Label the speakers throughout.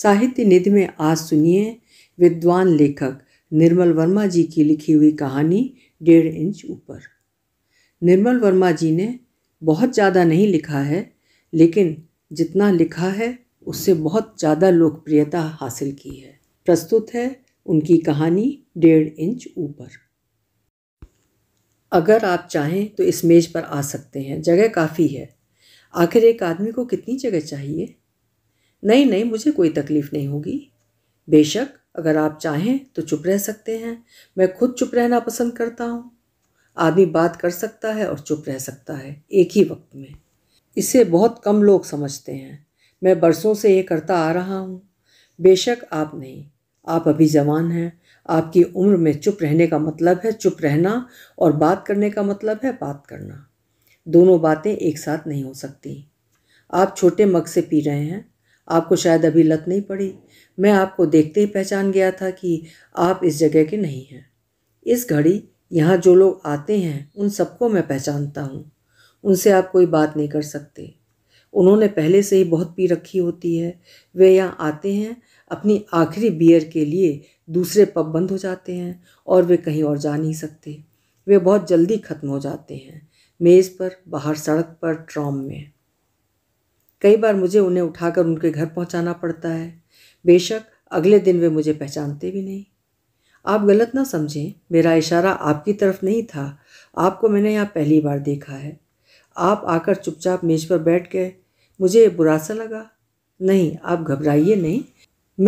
Speaker 1: साहित्य निधि में आज सुनिए विद्वान लेखक निर्मल वर्मा जी की लिखी हुई कहानी डेढ़ इंच ऊपर निर्मल वर्मा जी ने बहुत ज़्यादा नहीं लिखा है लेकिन जितना लिखा है उससे बहुत ज़्यादा लोकप्रियता हासिल की है प्रस्तुत है उनकी कहानी डेढ़ इंच ऊपर अगर आप चाहें तो इस मेज़ पर आ सकते हैं जगह काफ़ी है आखिर एक आदमी को कितनी जगह चाहिए नहीं नहीं मुझे कोई तकलीफ़ नहीं होगी बेशक अगर आप चाहें तो चुप रह सकते हैं मैं खुद चुप रहना पसंद करता हूँ आदमी बात कर सकता है और चुप रह सकता है एक ही वक्त में इसे बहुत कम लोग समझते हैं मैं बरसों से ये करता आ रहा हूँ बेशक आप नहीं आप अभी जवान हैं आपकी उम्र में चुप रहने का मतलब है चुप रहना और बात करने का मतलब है बात करना दोनों बातें एक साथ नहीं हो सकती आप छोटे मग से पी रहे हैं आपको शायद अभी लत नहीं पड़ी मैं आपको देखते ही पहचान गया था कि आप इस जगह के नहीं हैं इस घड़ी यहाँ जो लोग आते हैं उन सबको मैं पहचानता हूँ उनसे आप कोई बात नहीं कर सकते उन्होंने पहले से ही बहुत पी रखी होती है वे यहाँ आते हैं अपनी आखिरी बियर के लिए दूसरे पब बंद हो जाते हैं और वे कहीं और जा नहीं सकते वे बहुत जल्दी ख़त्म हो जाते हैं मेज़ पर बाहर सड़क पर ट्रॉम में कई बार मुझे उन्हें उठाकर उनके घर पहुंचाना पड़ता है बेशक अगले दिन वे मुझे पहचानते भी नहीं आप गलत ना समझें मेरा इशारा आपकी तरफ नहीं था आपको मैंने यहाँ पहली बार देखा है आप आकर चुपचाप मेज़ पर बैठ गए मुझे बुरा सा लगा नहीं आप घबराइए नहीं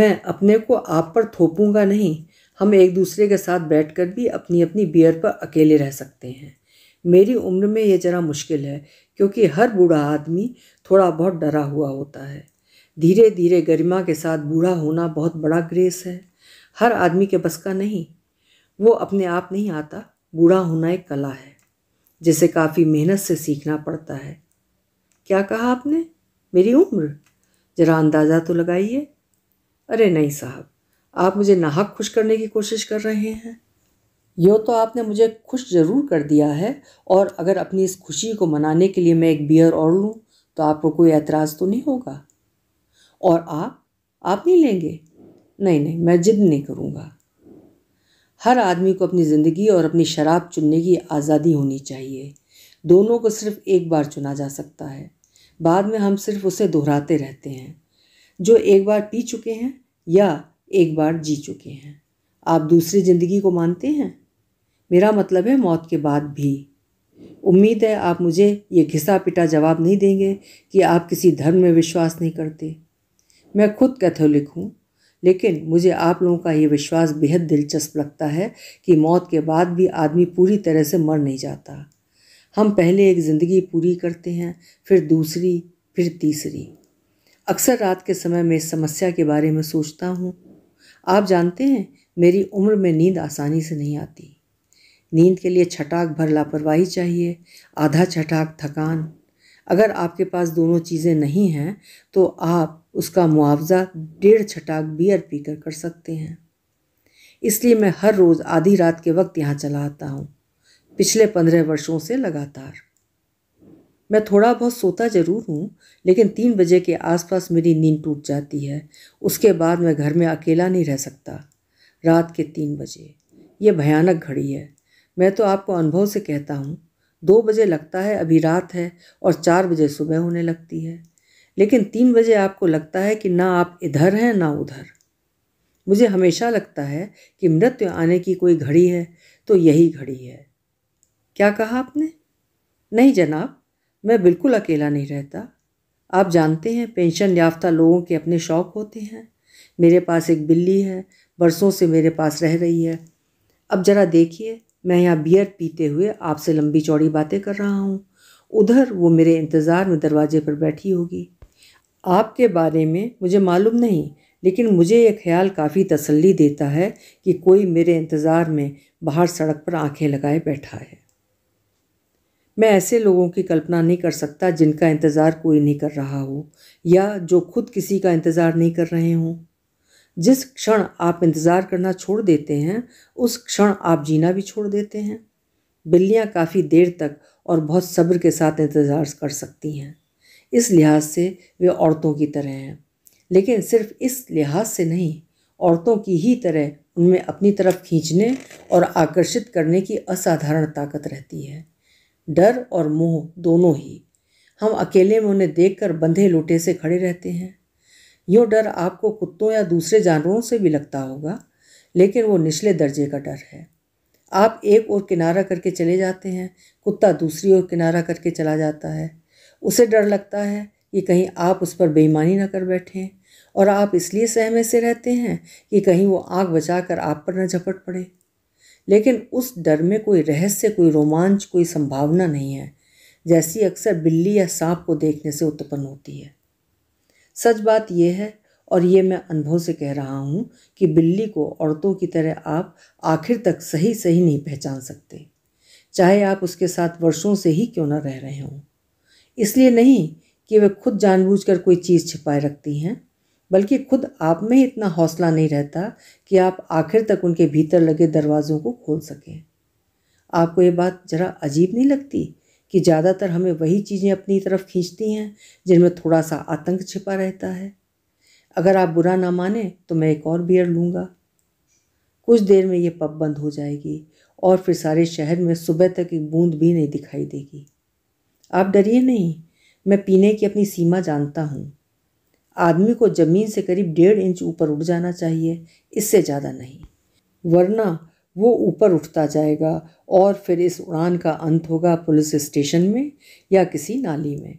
Speaker 1: मैं अपने को आप पर थोपूंगा नहीं हम एक दूसरे के साथ बैठकर भी अपनी अपनी बियर पर अकेले रह सकते हैं मेरी उम्र में ये ज़रा मुश्किल है क्योंकि हर बूढ़ा आदमी थोड़ा बहुत डरा हुआ होता है धीरे धीरे गरिमा के साथ बूढ़ा होना बहुत बड़ा ग्रेस है हर आदमी के बस का नहीं वो अपने आप नहीं आता बूढ़ा होना एक कला है जिसे काफ़ी मेहनत से सीखना पड़ता है क्या कहा आपने मेरी उम्र ज़रा अंदाज़ा तो लगाइए अरे नहीं साहब आप मुझे नाहक खुश करने की कोशिश कर रहे हैं यो तो आपने मुझे खुश ज़रूर कर दिया है और अगर अपनी इस खुशी को मनाने के लिए मैं एक बियर और लूँ तो आपको कोई एतराज़ तो नहीं होगा और आप आप नहीं लेंगे नहीं नहीं मैं ज़िद नहीं करूँगा हर आदमी को अपनी ज़िंदगी और अपनी शराब चुनने की आज़ादी होनी चाहिए दोनों को सिर्फ एक बार चुना जा सकता है बाद में हम सिर्फ उसे दोहराते रहते हैं जो एक बार पी चुके हैं या एक बार जी चुके हैं आप दूसरी ज़िंदगी को मानते हैं मेरा मतलब है मौत के बाद भी उम्मीद है आप मुझे ये घिसा पिटा जवाब नहीं देंगे कि आप किसी धर्म में विश्वास नहीं करते मैं खुद कैथोलिक हूँ लेकिन मुझे आप लोगों का ये विश्वास बेहद दिलचस्प लगता है कि मौत के बाद भी आदमी पूरी तरह से मर नहीं जाता हम पहले एक ज़िंदगी पूरी करते हैं फिर दूसरी फिर तीसरी अक्सर रात के समय में इस समस्या के बारे में सोचता हूँ आप जानते हैं मेरी उम्र में नींद आसानी से नहीं आती नींद के लिए छटाक भर लापरवाही चाहिए आधा छटाक थकान अगर आपके पास दोनों चीज़ें नहीं हैं तो आप उसका मुआवजा डेढ़ छटाक बियर पीकर कर सकते हैं इसलिए मैं हर रोज़ आधी रात के वक्त यहाँ चला आता हूँ पिछले पंद्रह वर्षों से लगातार मैं थोड़ा बहुत सोता ज़रूर हूँ लेकिन तीन बजे के आसपास मेरी नींद टूट जाती है उसके बाद मैं घर में अकेला नहीं रह सकता रात के तीन बजे ये भयानक घड़ी है मैं तो आपको अनुभव से कहता हूँ दो बजे लगता है अभी रात है और चार बजे सुबह होने लगती है लेकिन तीन बजे आपको लगता है कि ना आप इधर हैं ना उधर मुझे हमेशा लगता है कि मृत्यु आने की कोई घड़ी है तो यही घड़ी है क्या कहा आपने नहीं जनाब मैं बिल्कुल अकेला नहीं रहता आप जानते हैं पेंशन याफ्ता लोगों के अपने शौक़ होते हैं मेरे पास एक बिल्ली है बरसों से मेरे पास रह रही है अब ज़रा देखिए मैं यहाँ बियर पीते हुए आपसे लंबी चौड़ी बातें कर रहा हूँ उधर वो मेरे इंतज़ार में दरवाजे पर बैठी होगी आपके बारे में मुझे मालूम नहीं लेकिन मुझे ये ख्याल काफ़ी तसल्ली देता है कि कोई मेरे इंतज़ार में बाहर सड़क पर आंखें लगाए बैठा है मैं ऐसे लोगों की कल्पना नहीं कर सकता जिनका इंतज़ार कोई नहीं कर रहा हो या जो खुद किसी का इंतज़ार नहीं कर रहे हों जिस क्षण आप इंतज़ार करना छोड़ देते हैं उस क्षण आप जीना भी छोड़ देते हैं बिल्लियाँ काफ़ी देर तक और बहुत सब्र के साथ इंतज़ार कर सकती हैं इस लिहाज से वे औरतों की तरह हैं लेकिन सिर्फ इस लिहाज से नहीं औरतों की ही तरह उनमें अपनी तरफ खींचने और आकर्षित करने की असाधारण ताकत रहती है डर और मोह दोनों ही हम अकेले में उन्हें देखकर बंधे लोटे से खड़े रहते हैं यो डर आपको कुत्तों या दूसरे जानवरों से भी लगता होगा लेकिन वो निचले दर्जे का डर है आप एक ओर किनारा करके चले जाते हैं कुत्ता दूसरी ओर किनारा करके चला जाता है उसे डर लगता है कि कहीं आप उस पर बेईमानी ना कर बैठें और आप इसलिए सहमे से रहते हैं कि कहीं वो आग बचा कर आप पर न झपट पड़े लेकिन उस डर में कोई रहस्य कोई रोमांच कोई संभावना नहीं है जैसी अक्सर बिल्ली या सांप को देखने से उत्पन्न होती है सच बात यह है और ये मैं अनुभव से कह रहा हूँ कि बिल्ली को औरतों की तरह आप आखिर तक सही सही नहीं पहचान सकते चाहे आप उसके साथ वर्षों से ही क्यों ना रह रहे हों इसलिए नहीं कि वे खुद जानबूझकर कोई चीज़ छिपाए रखती हैं बल्कि खुद आप में इतना हौसला नहीं रहता कि आप आखिर तक उनके भीतर लगे दरवाज़ों को खोल सकें आपको ये बात ज़रा अजीब नहीं लगती कि ज़्यादातर हमें वही चीज़ें अपनी तरफ खींचती हैं जिनमें थोड़ा सा आतंक छिपा रहता है अगर आप बुरा ना माने तो मैं एक और बियर लूँगा कुछ देर में ये पब बंद हो जाएगी और फिर सारे शहर में सुबह तक एक बूंद भी नहीं दिखाई देगी आप डरिए नहीं मैं पीने की अपनी सीमा जानता हूँ आदमी को ज़मीन से करीब डेढ़ इंच ऊपर उड़ जाना चाहिए इससे ज़्यादा नहीं वरना वो ऊपर उठता जाएगा और फिर इस उड़ान का अंत होगा पुलिस स्टेशन में या किसी नाली में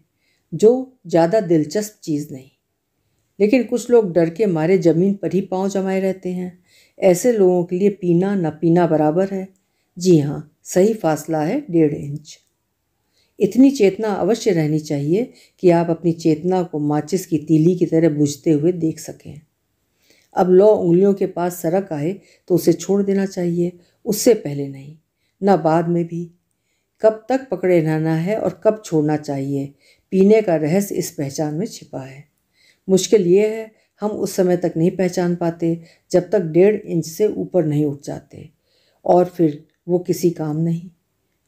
Speaker 1: जो ज़्यादा दिलचस्प चीज़ नहीं लेकिन कुछ लोग डर के मारे ज़मीन पर ही पाँव जमाए रहते हैं ऐसे लोगों के लिए पीना न पीना बराबर है जी हाँ सही फासला है डेढ़ इंच इतनी चेतना अवश्य रहनी चाहिए कि आप अपनी चेतना को माचिस की तीली की तरह बुझते हुए देख सकें अब लौ उंगलियों के पास सरक आए तो उसे छोड़ देना चाहिए उससे पहले नहीं ना बाद में भी कब तक पकड़े रहना है और कब छोड़ना चाहिए पीने का रहस्य इस पहचान में छिपा है मुश्किल ये है हम उस समय तक नहीं पहचान पाते जब तक डेढ़ इंच से ऊपर नहीं उठ जाते और फिर वो किसी काम नहीं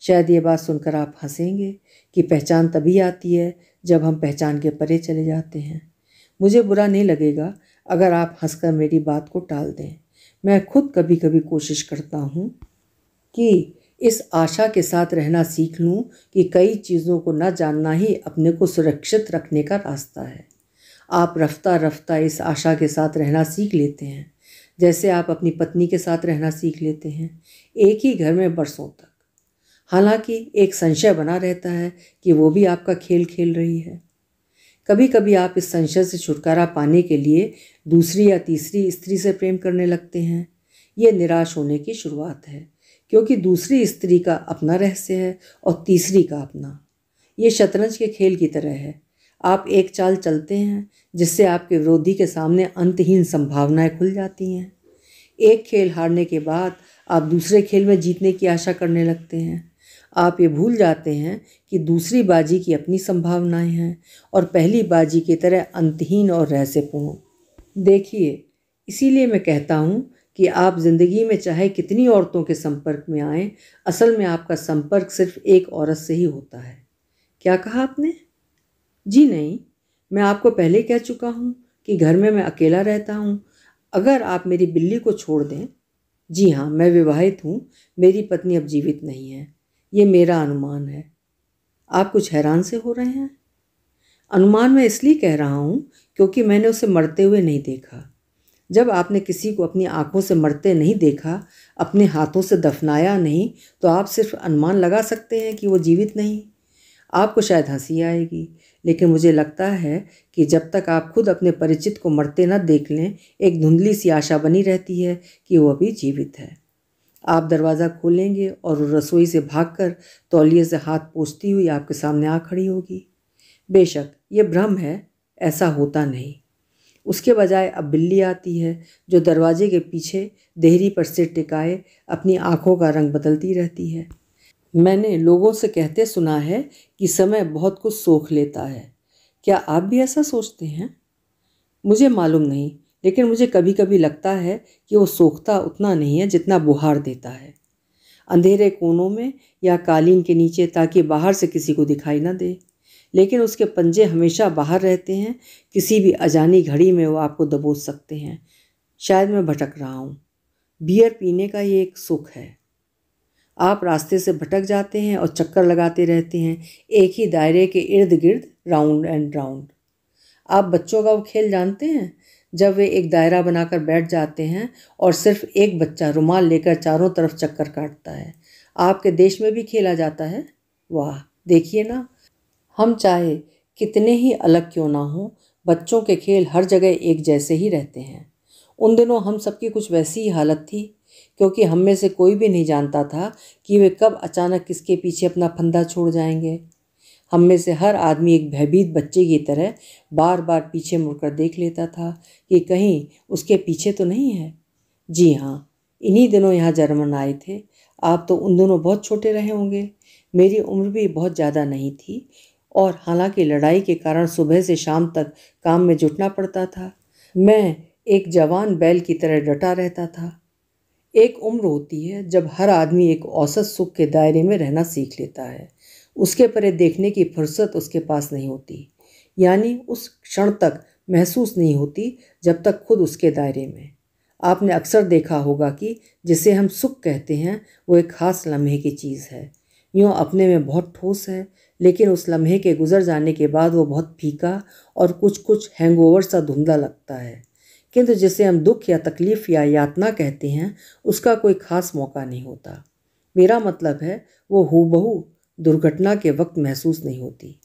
Speaker 1: शायद ये बात सुनकर आप हंसेंगे कि पहचान तभी आती है जब हम पहचान के परे चले जाते हैं मुझे बुरा नहीं लगेगा अगर आप हंसकर मेरी बात को टाल दें मैं खुद कभी कभी कोशिश करता हूँ कि इस आशा के साथ रहना सीख लूँ कि कई चीज़ों को न जानना ही अपने को सुरक्षित रखने का रास्ता है आप रफ्ता रफ्ता इस आशा के साथ रहना सीख लेते हैं जैसे आप अपनी पत्नी के साथ रहना सीख लेते हैं एक ही घर में बरसों तक हालांकि एक संशय बना रहता है कि वो भी आपका खेल खेल रही है कभी कभी आप इस संशय से छुटकारा पाने के लिए दूसरी या तीसरी स्त्री से प्रेम करने लगते हैं ये निराश होने की शुरुआत है क्योंकि दूसरी स्त्री का अपना रहस्य है और तीसरी का अपना ये शतरंज के खेल की तरह है आप एक चाल चलते हैं जिससे आपके विरोधी के सामने अंतहीन संभावनाएं खुल जाती हैं एक खेल हारने के बाद आप दूसरे खेल में जीतने की आशा करने लगते हैं आप ये भूल जाते हैं कि दूसरी बाजी की अपनी संभावनाएं हैं और पहली बाजी की तरह अंतहीन और रहस्यपूर्ण देखिए इसीलिए मैं कहता हूँ कि आप ज़िंदगी में चाहे कितनी औरतों के संपर्क में आएँ असल में आपका संपर्क सिर्फ एक औरत से ही होता है क्या कहा आपने जी नहीं मैं आपको पहले कह चुका हूँ कि घर में मैं अकेला रहता हूँ अगर आप मेरी बिल्ली को छोड़ दें जी हाँ मैं विवाहित हूँ मेरी पत्नी अब जीवित नहीं है ये मेरा अनुमान है आप कुछ हैरान से हो रहे हैं अनुमान मैं इसलिए कह रहा हूँ क्योंकि मैंने उसे मरते हुए नहीं देखा जब आपने किसी को अपनी आंखों से मरते नहीं देखा अपने हाथों से दफनाया नहीं तो आप सिर्फ अनुमान लगा सकते हैं कि वो जीवित नहीं आपको शायद हंसी आएगी लेकिन मुझे लगता है कि जब तक आप खुद अपने परिचित को मरते न देख लें एक धुंधली सी आशा बनी रहती है कि वो अभी जीवित है आप दरवाज़ा खोलेंगे और रसोई से भागकर तौलिए से हाथ पोसती हुई आपके सामने आ खड़ी होगी बेशक ये भ्रम है ऐसा होता नहीं उसके बजाय अब बिल्ली आती है जो दरवाजे के पीछे देहरी पर सिर टिकाए अपनी आँखों का रंग बदलती रहती है मैंने लोगों से कहते सुना है कि समय बहुत कुछ सोख लेता है क्या आप भी ऐसा सोचते हैं मुझे मालूम नहीं लेकिन मुझे कभी कभी लगता है कि वो सोखता उतना नहीं है जितना बुहार देता है अंधेरे कोनों में या कालीन के नीचे ताकि बाहर से किसी को दिखाई ना दे लेकिन उसके पंजे हमेशा बाहर रहते हैं किसी भी अजानी घड़ी में वो आपको दबोच सकते हैं शायद मैं भटक रहा हूँ बियर पीने का ये एक सुख है आप रास्ते से भटक जाते हैं और चक्कर लगाते रहते हैं एक ही दायरे के इर्द गिर्द राउंड एंड राउंड आप बच्चों का वो खेल जानते हैं जब वे एक दायरा बनाकर बैठ जाते हैं और सिर्फ एक बच्चा रुमाल लेकर चारों तरफ चक्कर काटता है आपके देश में भी खेला जाता है वाह देखिए ना हम चाहे कितने ही अलग क्यों ना हों बच्चों के खेल हर जगह एक जैसे ही रहते हैं उन दिनों हम सबकी कुछ वैसी ही हालत थी क्योंकि हम में से कोई भी नहीं जानता था कि वे कब अचानक किसके पीछे अपना फंदा छोड़ जाएंगे हम में से हर आदमी एक भयभीत बच्चे की तरह बार बार पीछे मुड़कर देख लेता था कि कहीं उसके पीछे तो नहीं है जी हाँ इन्हीं दिनों यहाँ जर्मन आए थे आप तो उन दोनों बहुत छोटे रहे होंगे मेरी उम्र भी बहुत ज़्यादा नहीं थी और हालांकि लड़ाई के कारण सुबह से शाम तक काम में जुटना पड़ता था मैं एक जवान बैल की तरह डटा रहता था एक उम्र होती है जब हर आदमी एक औसत सुख के दायरे में रहना सीख लेता है उसके परे देखने की फुर्सत उसके पास नहीं होती यानी उस क्षण तक महसूस नहीं होती जब तक खुद उसके दायरे में आपने अक्सर देखा होगा कि जिसे हम सुख कहते हैं वो एक ख़ास लम्हे की चीज़ है यूँ अपने में बहुत ठोस है लेकिन उस लम्हे के गुजर जाने के बाद वो बहुत फीका और कुछ कुछ हैंगओवर सा धुंधला लगता है किंतु जिसे हम दुख या तकलीफ़ या यातना कहते हैं उसका कोई ख़ास मौका नहीं होता मेरा मतलब है वो हूबहू दुर्घटना के वक्त महसूस नहीं होती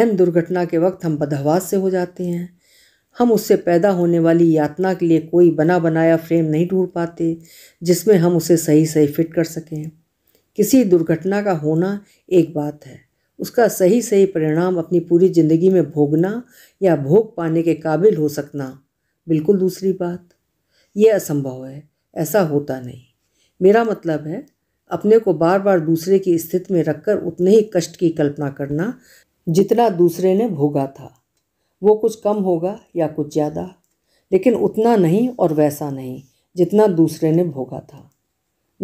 Speaker 1: एन दुर्घटना के वक्त हम बदहवास से हो जाते हैं हम उससे पैदा होने वाली यातना के लिए कोई बना बनाया फ्रेम नहीं ढूंढ पाते जिसमें हम उसे सही सही फिट कर सकें किसी दुर्घटना का होना एक बात है उसका सही सही परिणाम अपनी पूरी ज़िंदगी में भोगना या भोग पाने के काबिल हो सकना बिल्कुल दूसरी बात यह असंभव है ऐसा होता नहीं मेरा मतलब है अपने को बार बार दूसरे की स्थिति में रखकर उतने ही कष्ट की कल्पना करना जितना दूसरे ने भोगा था वो कुछ कम होगा या कुछ ज़्यादा लेकिन उतना नहीं और वैसा नहीं जितना दूसरे ने भोगा था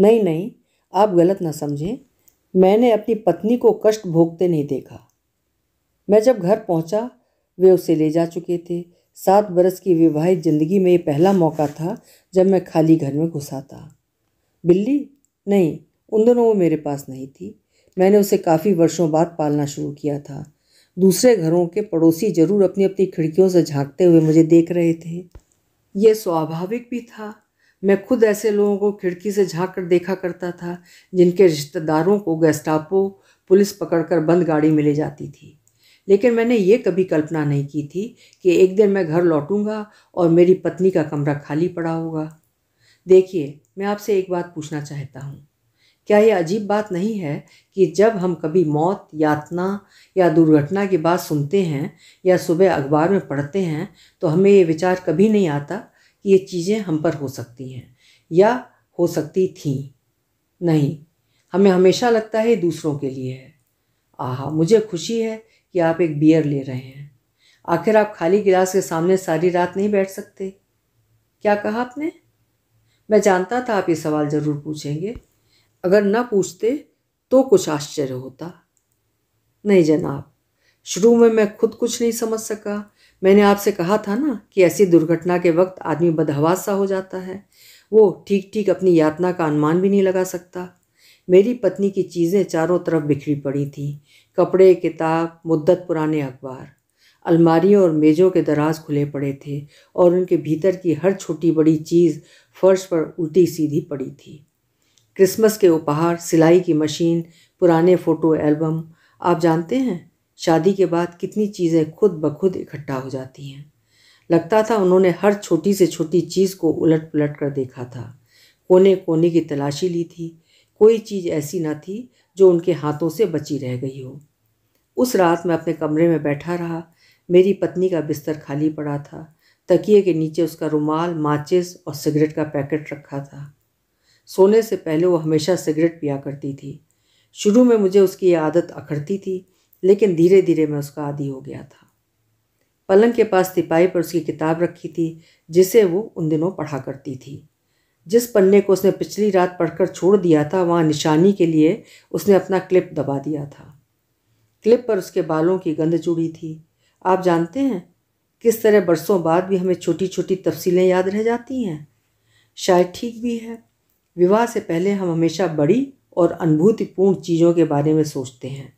Speaker 1: नहीं नहीं आप गलत ना समझें मैंने अपनी पत्नी को कष्ट भोगते नहीं देखा मैं जब घर पहुंचा, वे उसे ले जा चुके थे सात बरस की विवाहित ज़िंदगी में ये पहला मौका था जब मैं खाली घर में घुसा था बिल्ली नहीं उन दिनों वो मेरे पास नहीं थी मैंने उसे काफ़ी वर्षों बाद पालना शुरू किया था दूसरे घरों के पड़ोसी ज़रूर अपनी अपनी खिड़कियों से झांकते हुए मुझे देख रहे थे यह स्वाभाविक भी था मैं खुद ऐसे लोगों को खिड़की से झांक कर देखा करता था जिनके रिश्तेदारों को गैस्टापो पुलिस पकड़कर बंद गाड़ी में ले जाती थी लेकिन मैंने ये कभी कल्पना नहीं की थी कि एक दिन मैं घर लौटूंगा और मेरी पत्नी का कमरा खाली पड़ा होगा देखिए मैं आपसे एक बात पूछना चाहता हूँ क्या यह अजीब बात नहीं है कि जब हम कभी मौत यातना या दुर्घटना की बात सुनते हैं या सुबह अखबार में पढ़ते हैं तो हमें ये विचार कभी नहीं आता कि ये चीज़ें हम पर हो सकती हैं या हो सकती थी नहीं हमें हमेशा लगता है दूसरों के लिए है आह मुझे खुशी है कि आप एक बियर ले रहे हैं आखिर आप खाली गिलास के सामने सारी रात नहीं बैठ सकते क्या कहा आपने मैं जानता था आप ये सवाल ज़रूर पूछेंगे अगर न पूछते तो कुछ आश्चर्य होता नहीं जनाब शुरू में मैं खुद कुछ नहीं समझ सका मैंने आपसे कहा था ना कि ऐसी दुर्घटना के वक्त आदमी बदहवास सा हो जाता है वो ठीक ठीक अपनी यातना का अनुमान भी नहीं लगा सकता मेरी पत्नी की चीज़ें चारों तरफ बिखरी पड़ी थीं कपड़े किताब मुद्दत पुराने अखबार अलमारियों और मेज़ों के दराज खुले पड़े थे और उनके भीतर की हर छोटी बड़ी चीज़ फर्श पर उल्टी सीधी पड़ी थी क्रिसमस के उपहार सिलाई की मशीन पुराने फ़ोटो एल्बम आप जानते हैं शादी के बाद कितनी चीज़ें खुद ब खुद इकट्ठा हो जाती हैं लगता था उन्होंने हर छोटी से छोटी चीज़ को उलट पुलट कर देखा था कोने कोने की तलाशी ली थी कोई चीज़ ऐसी ना थी जो उनके हाथों से बची रह गई हो उस रात मैं अपने कमरे में बैठा रहा मेरी पत्नी का बिस्तर खाली पड़ा था तकिए के नीचे उसका रुमाल माचिस और सिगरेट का पैकेट रखा था सोने से पहले वो हमेशा सिगरेट पिया करती थी शुरू में मुझे उसकी आदत अखड़ती थी लेकिन धीरे धीरे मैं उसका आदि हो गया था पलंग के पास तिपाही पर उसकी किताब रखी थी जिसे वो उन दिनों पढ़ा करती थी जिस पन्ने को उसने पिछली रात पढ़कर छोड़ दिया था वहाँ निशानी के लिए उसने अपना क्लिप दबा दिया था क्लिप पर उसके बालों की गंध जुड़ी थी आप जानते हैं किस तरह बरसों बाद भी हमें छोटी छोटी तफसीलें याद रह जाती हैं शायद ठीक भी है विवाह से पहले हम हमेशा बड़ी और अनुभूतिपूर्ण चीज़ों के बारे में सोचते हैं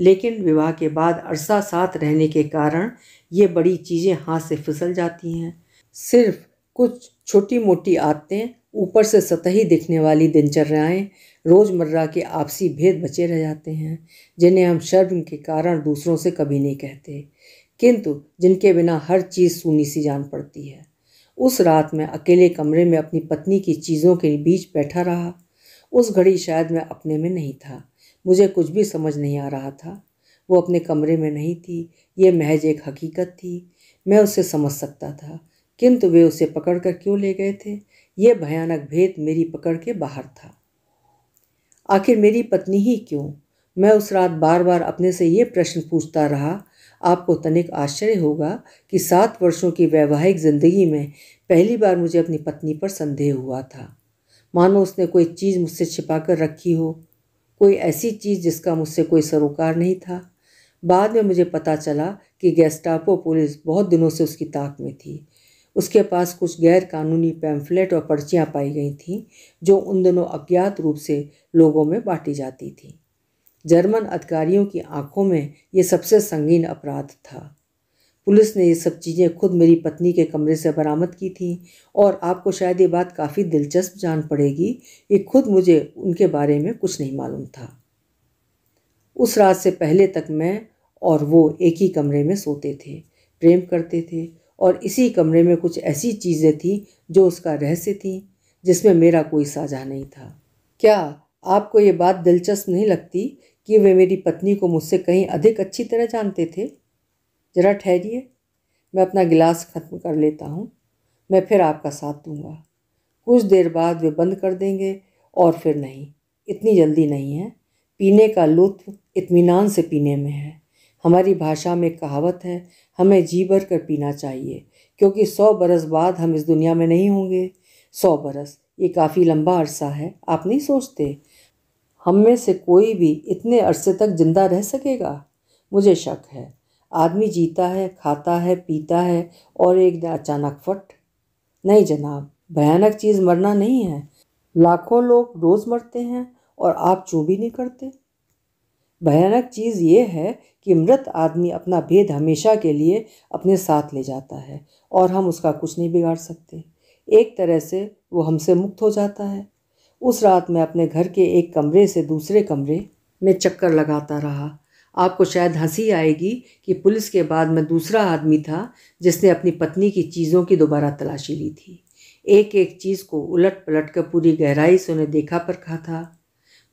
Speaker 1: लेकिन विवाह के बाद अरसा साथ रहने के कारण ये बड़ी चीज़ें हाथ से फिसल जाती हैं सिर्फ कुछ छोटी मोटी आदतें ऊपर से सतही दिखने वाली दिनचर्याएँ रोज़मर्रा के आपसी भेद बचे रह जाते हैं जिन्हें हम शर्म के कारण दूसरों से कभी नहीं कहते किंतु जिनके बिना हर चीज़ सुनी सी जान पड़ती है उस रात मैं अकेले कमरे में अपनी पत्नी की चीज़ों के बीच बैठा रहा उस घड़ी शायद मैं अपने में नहीं था मुझे कुछ भी समझ नहीं आ रहा था वो अपने कमरे में नहीं थी ये महज एक हकीकत थी मैं उसे समझ सकता था किंतु वे उसे पकड़ कर क्यों ले गए थे ये भयानक भेद मेरी पकड़ के बाहर था आखिर मेरी पत्नी ही क्यों मैं उस रात बार बार अपने से ये प्रश्न पूछता रहा आपको तनिक आश्चर्य होगा कि सात वर्षों की वैवाहिक जिंदगी में पहली बार मुझे अपनी पत्नी पर संदेह हुआ था मानो उसने कोई चीज़ मुझसे छिपा कर रखी हो कोई ऐसी चीज़ जिसका मुझसे कोई सरोकार नहीं था बाद में मुझे पता चला कि गैस्टापो पुलिस बहुत दिनों से उसकी ताक में थी उसके पास कुछ गैर कानूनी पैम्फलेट और पर्चियाँ पाई गई थीं जो उन दिनों अज्ञात रूप से लोगों में बांटी जाती थीं जर्मन अधिकारियों की आंखों में ये सबसे संगीन अपराध था पुलिस ने ये सब चीज़ें खुद मेरी पत्नी के कमरे से बरामद की थी और आपको शायद ये बात काफ़ी दिलचस्प जान पड़ेगी कि खुद मुझे उनके बारे में कुछ नहीं मालूम था उस रात से पहले तक मैं और वो एक ही कमरे में सोते थे प्रेम करते थे और इसी कमरे में कुछ ऐसी चीज़ें थीं जो उसका रहस्य थी जिसमें मेरा कोई साझा नहीं था क्या आपको ये बात दिलचस्प नहीं लगती कि वे मेरी पत्नी को मुझसे कहीं अधिक अच्छी तरह जानते थे जरा ठहरिए मैं अपना गिलास ख़त्म कर लेता हूँ मैं फिर आपका साथ दूंगा कुछ देर बाद वे बंद कर देंगे और फिर नहीं इतनी जल्दी नहीं है पीने का लुत्फ इत्मीनान से पीने में है हमारी भाषा में कहावत है हमें जी भर कर पीना चाहिए क्योंकि सौ बरस बाद हम इस दुनिया में नहीं होंगे सौ बरस ये काफ़ी लंबा अरसा है आप नहीं सोचते हम में से कोई भी इतने अरसे तक जिंदा रह सकेगा मुझे शक है आदमी जीता है खाता है पीता है और एक दिन अचानक फट नहीं जनाब भयानक चीज़ मरना नहीं है लाखों लोग रोज़ मरते हैं और आप चू भी नहीं करते भयानक चीज़ ये है कि मृत आदमी अपना भेद हमेशा के लिए अपने साथ ले जाता है और हम उसका कुछ नहीं बिगाड़ सकते एक तरह से वो हमसे मुक्त हो जाता है उस रात मैं अपने घर के एक कमरे से दूसरे कमरे में चक्कर लगाता रहा आपको शायद हंसी आएगी कि पुलिस के बाद मैं दूसरा आदमी था जिसने अपनी पत्नी की चीज़ों की दोबारा तलाशी ली थी एक एक चीज़ को उलट पलट कर पूरी गहराई से उन्हें देखा पर कहा था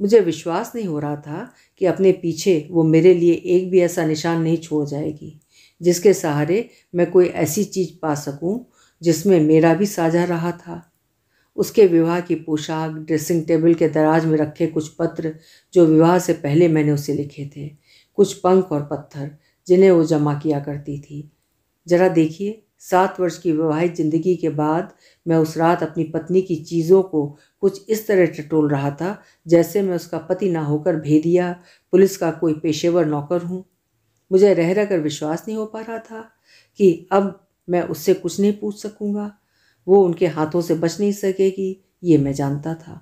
Speaker 1: मुझे विश्वास नहीं हो रहा था कि अपने पीछे वो मेरे लिए एक भी ऐसा निशान नहीं छोड़ जाएगी जिसके सहारे मैं कोई ऐसी चीज़ पा सकूं जिसमें मेरा भी साझा रहा था उसके विवाह की पोशाक ड्रेसिंग टेबल के दराज में रखे कुछ पत्र जो विवाह से पहले मैंने उसे लिखे थे कुछ पंख और पत्थर जिन्हें वो जमा किया करती थी जरा देखिए सात वर्ष की विवाहित जिंदगी के बाद मैं उस रात अपनी पत्नी की चीज़ों को कुछ इस तरह टटोल रहा था जैसे मैं उसका पति ना होकर भेदिया पुलिस का कोई पेशेवर नौकर हूँ मुझे रह रह कर विश्वास नहीं हो पा रहा था कि अब मैं उससे कुछ नहीं पूछ सकूँगा वो उनके हाथों से बच नहीं सकेगी ये मैं जानता था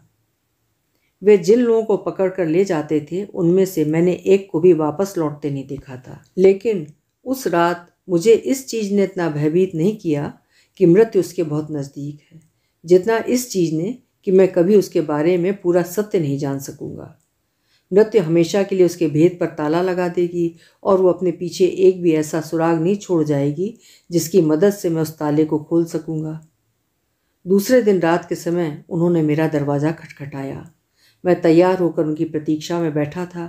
Speaker 1: वे जिन लोगों को पकड़ कर ले जाते थे उनमें से मैंने एक को भी वापस लौटते नहीं देखा था लेकिन उस रात मुझे इस चीज़ ने इतना भयभीत नहीं किया कि मृत्यु उसके बहुत नज़दीक है जितना इस चीज़ ने कि मैं कभी उसके बारे में पूरा सत्य नहीं जान सकूंगा मृत्यु हमेशा के लिए उसके भेद पर ताला लगा देगी और वो अपने पीछे एक भी ऐसा सुराग नहीं छोड़ जाएगी जिसकी मदद से मैं उस ताले को खोल सकूँगा दूसरे दिन रात के समय उन्होंने मेरा दरवाज़ा खटखटाया मैं तैयार होकर उनकी प्रतीक्षा में बैठा था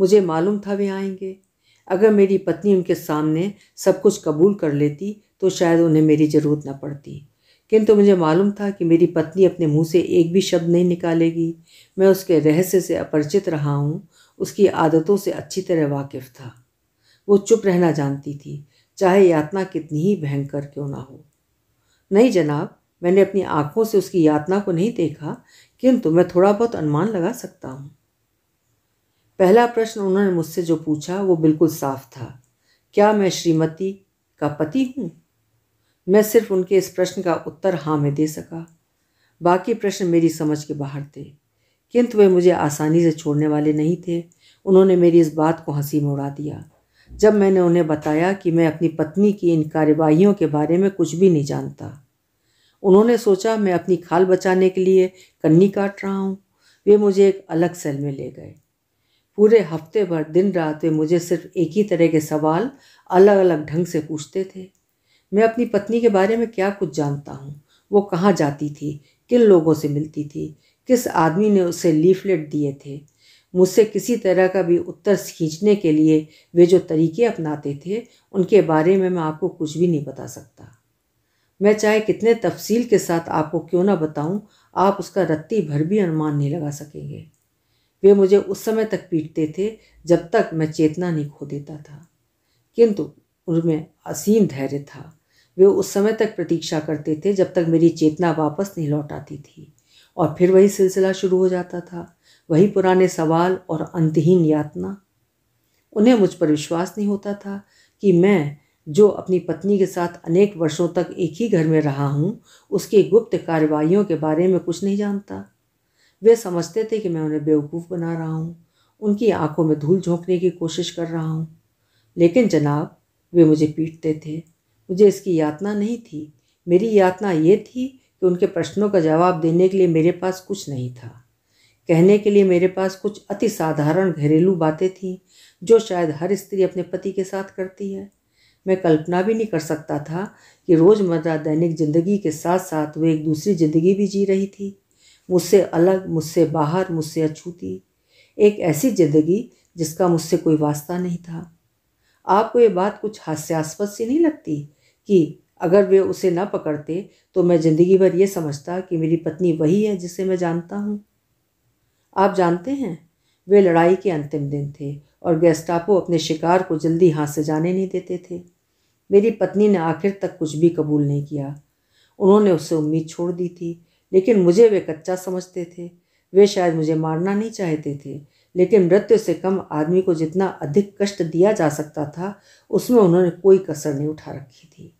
Speaker 1: मुझे मालूम था वे आएंगे अगर मेरी पत्नी उनके सामने सब कुछ कबूल कर लेती तो शायद उन्हें मेरी ज़रूरत न पड़ती किंतु मुझे मालूम था कि मेरी पत्नी अपने मुंह से एक भी शब्द नहीं निकालेगी मैं उसके रहस्य से अपरिचित रहा हूँ उसकी आदतों से अच्छी तरह वाकिफ था वो चुप रहना जानती थी चाहे यातना कितनी ही भयंकर क्यों ना हो नहीं जनाब मैंने अपनी आँखों से उसकी यातना को नहीं देखा किंतु मैं थोड़ा बहुत अनुमान लगा सकता हूँ पहला प्रश्न उन्होंने मुझसे जो पूछा वो बिल्कुल साफ था क्या मैं श्रीमती का पति हूँ मैं सिर्फ उनके इस प्रश्न का उत्तर हाँ में दे सका बाकी प्रश्न मेरी समझ के बाहर थे किंतु वे मुझे आसानी से छोड़ने वाले नहीं थे उन्होंने मेरी इस बात को हंसी में उड़ा दिया जब मैंने उन्हें बताया कि मैं अपनी पत्नी की इन कार्यवाहियों के बारे में कुछ भी नहीं जानता उन्होंने सोचा मैं अपनी खाल बचाने के लिए कन्नी काट रहा हूँ वे मुझे एक अलग सेल में ले गए पूरे हफ्ते भर दिन रात वे मुझे सिर्फ एक ही तरह के सवाल अलग अलग ढंग से पूछते थे मैं अपनी पत्नी के बारे में क्या कुछ जानता हूँ वो कहाँ जाती थी किन लोगों से मिलती थी किस आदमी ने उसे लीफलेट दिए थे मुझसे किसी तरह का भी उत्तर खींचने के लिए वे जो तरीके अपनाते थे उनके बारे में मैं आपको कुछ भी नहीं बता सकता मैं चाहे कितने तफसील के साथ आपको क्यों ना बताऊं आप उसका रत्ती भर भी अनुमान नहीं लगा सकेंगे वे मुझे उस समय तक पीटते थे जब तक मैं चेतना नहीं खो देता था किंतु उनमें असीम धैर्य था वे उस समय तक प्रतीक्षा करते थे जब तक मेरी चेतना वापस नहीं लौट आती थी और फिर वही सिलसिला शुरू हो जाता था वही पुराने सवाल और अंतहीन यातना उन्हें मुझ पर विश्वास नहीं होता था कि मैं जो अपनी पत्नी के साथ अनेक वर्षों तक एक ही घर में रहा हूँ उसकी गुप्त कार्रवाइयों के बारे में कुछ नहीं जानता वे समझते थे कि मैं उन्हें बेवकूफ़ बना रहा हूँ उनकी आंखों में धूल झोंकने की कोशिश कर रहा हूँ लेकिन जनाब वे मुझे पीटते थे मुझे इसकी यातना नहीं थी मेरी यातना ये थी कि उनके प्रश्नों का जवाब देने के लिए मेरे पास कुछ नहीं था कहने के लिए मेरे पास कुछ अति साधारण घरेलू बातें थीं जो शायद हर स्त्री अपने पति के साथ करती है मैं कल्पना भी नहीं कर सकता था कि रोज़मर्रा दैनिक ज़िंदगी के साथ साथ वो एक दूसरी ज़िंदगी भी जी रही थी मुझसे अलग मुझसे बाहर मुझसे अछूती एक ऐसी ज़िंदगी जिसका मुझसे कोई वास्ता नहीं था आपको ये बात कुछ हास्यास्पद सी नहीं लगती कि अगर वे उसे ना पकड़ते तो मैं ज़िंदगी भर ये समझता कि मेरी पत्नी वही है जिसे मैं जानता हूँ आप जानते हैं वे लड़ाई के अंतिम दिन थे और गेस्टापो अपने शिकार को जल्दी हाथ से जाने नहीं देते थे मेरी पत्नी ने आखिर तक कुछ भी कबूल नहीं किया उन्होंने उससे उम्मीद छोड़ दी थी लेकिन मुझे वे कच्चा समझते थे वे शायद मुझे मारना नहीं चाहते थे लेकिन मृत्यु से कम आदमी को जितना अधिक कष्ट दिया जा सकता था उसमें उन्होंने कोई कसर नहीं उठा रखी थी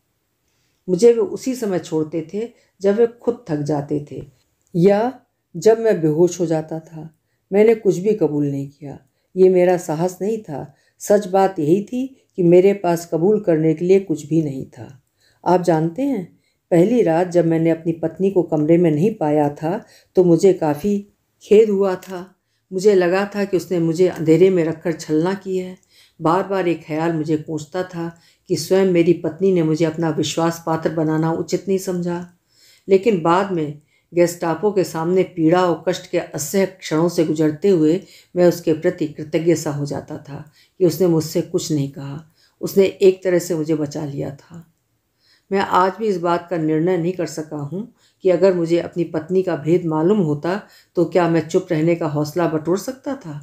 Speaker 1: मुझे वे उसी समय छोड़ते थे जब वे खुद थक जाते थे या जब मैं बेहोश हो जाता था मैंने कुछ भी कबूल नहीं किया ये मेरा साहस नहीं था सच बात यही थी कि मेरे पास कबूल करने के लिए कुछ भी नहीं था आप जानते हैं पहली रात जब मैंने अपनी पत्नी को कमरे में नहीं पाया था तो मुझे काफ़ी खेद हुआ था मुझे लगा था कि उसने मुझे अंधेरे में रखकर छलना की है बार बार एक ख्याल मुझे पूछता था कि स्वयं मेरी पत्नी ने मुझे अपना विश्वास पात्र बनाना उचित नहीं समझा लेकिन बाद में गेस्टापो के सामने पीड़ा और कष्ट के असह्य क्षणों से गुजरते हुए मैं उसके प्रति कृतज्ञ सा हो जाता था कि उसने मुझसे कुछ नहीं कहा उसने एक तरह से मुझे बचा लिया था मैं आज भी इस बात का निर्णय नहीं कर सका हूँ कि अगर मुझे अपनी पत्नी का भेद मालूम होता तो क्या मैं चुप रहने का हौसला बटोर सकता था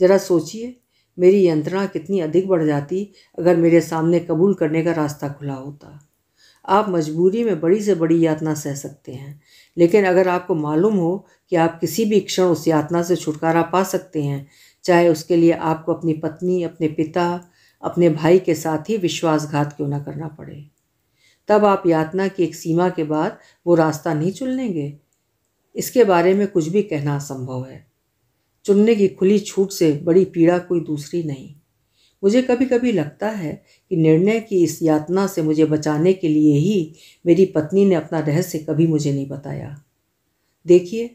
Speaker 1: ज़रा सोचिए मेरी यंत्रणा कितनी अधिक बढ़ जाती अगर मेरे सामने कबूल करने का रास्ता खुला होता आप मजबूरी में बड़ी से बड़ी यातना सह सकते हैं लेकिन अगर आपको मालूम हो कि आप किसी भी क्षण उस यातना से छुटकारा पा सकते हैं चाहे उसके लिए आपको अपनी पत्नी अपने पिता अपने भाई के साथ ही विश्वासघात क्यों ना करना पड़े तब आप यातना की एक सीमा के बाद वो रास्ता नहीं चुन लेंगे इसके बारे में कुछ भी कहना असंभव है चुनने की खुली छूट से बड़ी पीड़ा कोई दूसरी नहीं मुझे कभी कभी लगता है कि निर्णय की इस यातना से मुझे बचाने के लिए ही मेरी पत्नी ने अपना रहस्य कभी मुझे नहीं बताया देखिए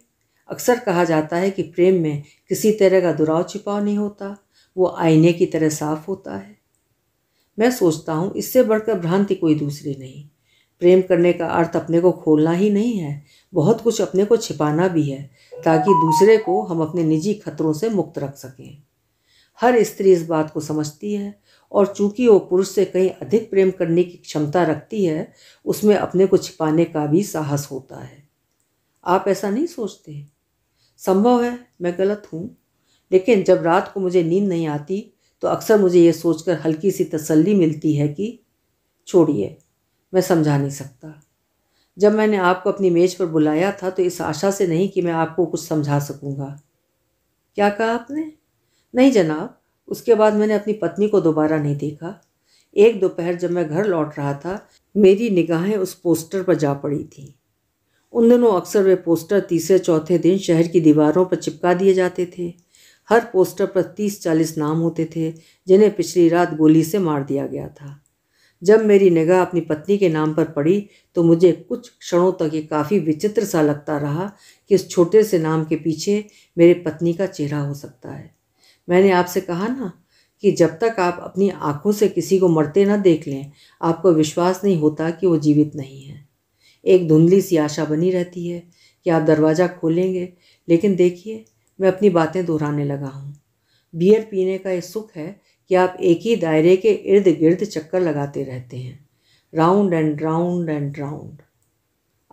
Speaker 1: अक्सर कहा जाता है कि प्रेम में किसी तरह का दुराव छिपाव नहीं होता वो आईने की तरह साफ होता है मैं सोचता हूँ इससे बढ़कर भ्रांति कोई दूसरी नहीं प्रेम करने का अर्थ अपने को खोलना ही नहीं है बहुत कुछ अपने को छिपाना भी है ताकि दूसरे को हम अपने निजी खतरों से मुक्त रख सकें हर स्त्री इस बात को समझती है और चूंकि वो पुरुष से कहीं अधिक प्रेम करने की क्षमता रखती है उसमें अपने को छिपाने का भी साहस होता है आप ऐसा नहीं सोचते संभव है मैं गलत हूँ लेकिन जब रात को मुझे नींद नहीं आती तो अक्सर मुझे ये सोचकर हल्की सी तसल्ली मिलती है कि छोड़िए मैं समझा नहीं सकता जब मैंने आपको अपनी मेज़ पर बुलाया था तो इस आशा से नहीं कि मैं आपको कुछ समझा सकूँगा क्या कहा आपने नहीं जनाब उसके बाद मैंने अपनी पत्नी को दोबारा नहीं देखा एक दोपहर जब मैं घर लौट रहा था मेरी निगाहें उस पोस्टर पर जा पड़ी थीं उन दिनों अक्सर वे पोस्टर तीसरे चौथे दिन शहर की दीवारों पर चिपका दिए जाते थे हर पोस्टर पर तीस चालीस नाम होते थे जिन्हें पिछली रात गोली से मार दिया गया था जब मेरी निगाह अपनी पत्नी के नाम पर पड़ी तो मुझे कुछ क्षणों तक ये काफ़ी विचित्र सा लगता रहा कि इस छोटे से नाम के पीछे मेरे पत्नी का चेहरा हो सकता है मैंने आपसे कहा ना कि जब तक आप अपनी आंखों से किसी को मरते ना देख लें आपको विश्वास नहीं होता कि वो जीवित नहीं है एक धुंधली सी आशा बनी रहती है कि आप दरवाज़ा खोलेंगे लेकिन देखिए मैं अपनी बातें दोहराने लगा हूँ बियर पीने का ये सुख है कि आप एक ही दायरे के इर्द गिर्द चक्कर लगाते रहते हैं round and round and round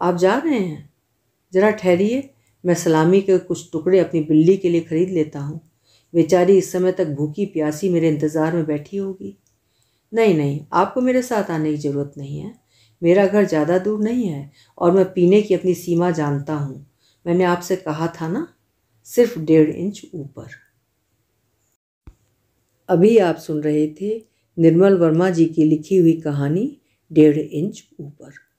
Speaker 1: आप जा रहे हैं ज़रा ठहरिए मैं सलामी के कुछ टुकड़े अपनी बिल्ली के लिए ख़रीद लेता हूँ बेचारी इस समय तक भूखी प्यासी मेरे इंतज़ार में बैठी होगी नहीं नहीं आपको मेरे साथ आने की ज़रूरत नहीं है मेरा घर ज़्यादा दूर नहीं है और मैं पीने की अपनी सीमा जानता हूँ मैंने आपसे कहा था ना सिर्फ डेढ़ इंच ऊपर अभी आप सुन रहे थे निर्मल वर्मा जी की लिखी हुई कहानी डेढ़ इंच ऊपर